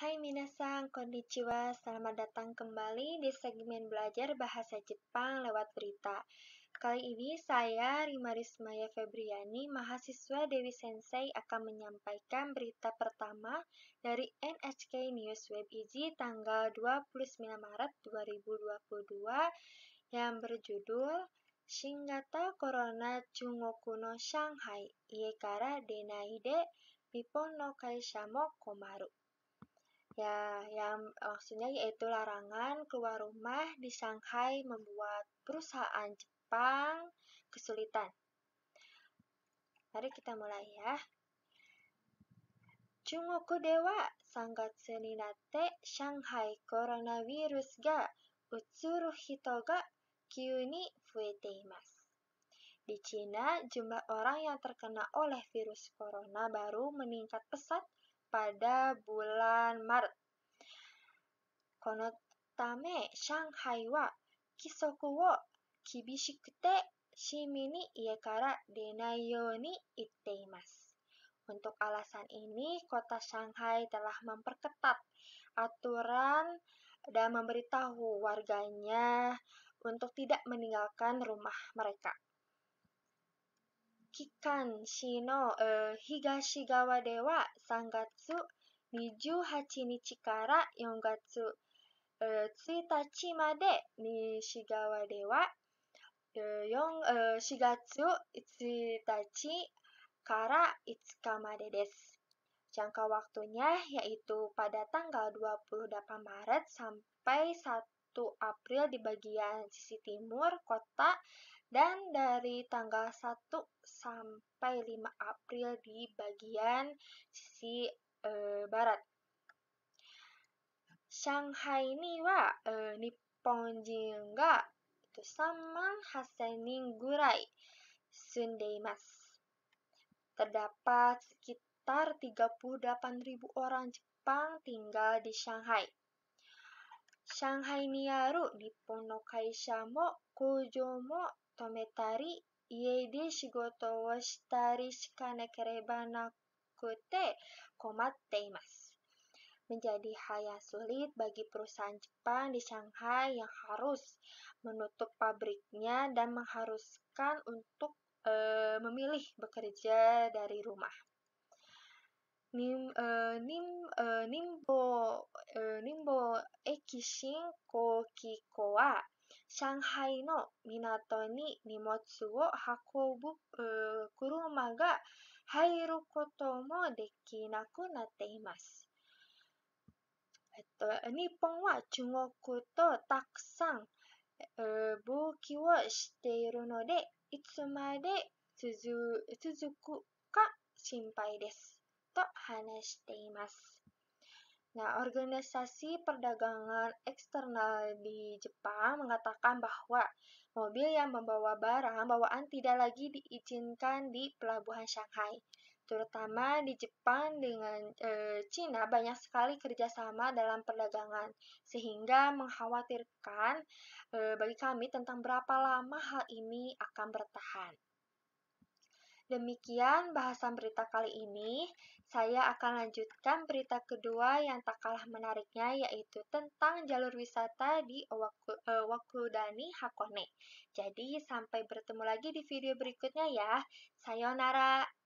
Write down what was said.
Hai minasang, konnichiwa. Selamat datang kembali di segmen belajar bahasa Jepang lewat berita. Kali ini saya, Rima Rismaya Febriani, mahasiswa Dewi Sensei akan menyampaikan berita pertama dari NHK News Web Easy tanggal 29 Maret 2022 yang berjudul Shingata Corona Chungoku no Shanghai Iekara Denaide Nippon no Kaisha mo Komaru. Ya, yang eh, maksudnya yaitu larangan keluar rumah di Shanghai membuat perusahaan Jepang kesulitan. Mari kita mulai ya. Chungoku dewa sangatsu ni natte Shanghai coronavirus ga utsuru hito ga kyu ni fuete imasu. Di Cina, jumlah orang yang terkena oleh virus corona baru meningkat pesat pada bulan Maret. Konotame Shanghai wa kisoku wo kibishikute shimi ni ie kara denai yo Untuk alasan ini, kota Shanghai telah memperketat aturan dan memberitahu warganya untuk tidak meninggalkan rumah mereka kikan no higashi eh, Higashigawa dewa Sangatsu hachi Hachini Chikara Yongatsu uh, eh, Tsutachi made Mishigawa dewa yong eh, Yon uh, Shigatsu Tsutachi Kara Itsuka made desu. Jangka waktunya yaitu pada tanggal 28 Maret sampai 1 April di bagian sisi timur kota dan dari tanggal 1 sampai 5 April di bagian sisi e, barat. Shanghai ni wa e, eh, Nippon jin ga sama hasenin gurai Mas. Terdapat sekitar 38.000 orang Jepang tinggal di Shanghai. Shanghai ni aru nippon no kaisha mo koujou mo tometari ie de shigoto wo shitari shikanekereba nakute komatte imasu. Menjadi hal yang sulit bagi perusahaan Jepang di Shanghai yang harus menutup pabriknya dan mengharuskan untuk eh, memilih bekerja dari rumah. nim, 駅新航機庫は上海の港に荷物を運ぶ車が入ることもできなくなっています。えっと、日本は中国とたくさん、え器貿易をしているので、いつまで続くか心配です。と話しています。Nah, organisasi perdagangan eksternal di Jepang mengatakan bahwa mobil yang membawa barang bawaan tidak lagi diizinkan di pelabuhan Shanghai. Terutama di Jepang dengan e, eh, Cina banyak sekali kerjasama dalam perdagangan, sehingga mengkhawatirkan e, bagi kami tentang berapa lama hal ini akan bertahan. Demikian bahasan berita kali ini. Saya akan lanjutkan berita kedua yang tak kalah menariknya yaitu tentang jalur wisata di Wakudani eh, Hakone. Jadi sampai bertemu lagi di video berikutnya ya. Sayonara.